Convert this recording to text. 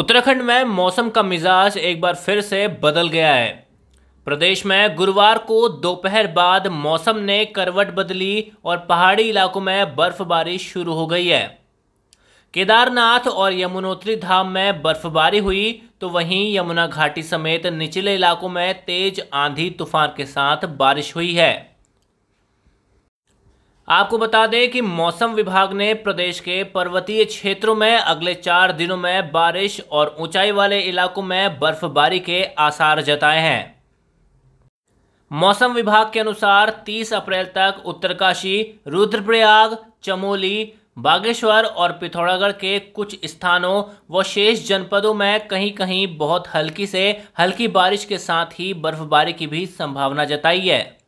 उत्तराखंड में मौसम का मिजाज एक बार फिर से बदल गया है प्रदेश में गुरुवार को दोपहर बाद मौसम ने करवट बदली और पहाड़ी इलाकों में बर्फबारी शुरू हो गई है केदारनाथ और यमुनोत्री धाम में बर्फबारी हुई तो वहीं यमुना घाटी समेत निचले इलाकों में तेज आंधी तूफान के साथ बारिश हुई है आपको बता दें कि मौसम विभाग ने प्रदेश के पर्वतीय क्षेत्रों में अगले चार दिनों में बारिश और ऊंचाई वाले इलाकों में बर्फबारी के आसार जताए हैं मौसम विभाग के अनुसार 30 अप्रैल तक उत्तरकाशी रुद्रप्रयाग चमोली बागेश्वर और पिथौरागढ़ के कुछ स्थानों व शेष जनपदों में कहीं कहीं बहुत हल्की से हल्की बारिश के साथ ही बर्फबारी की भी संभावना जताई है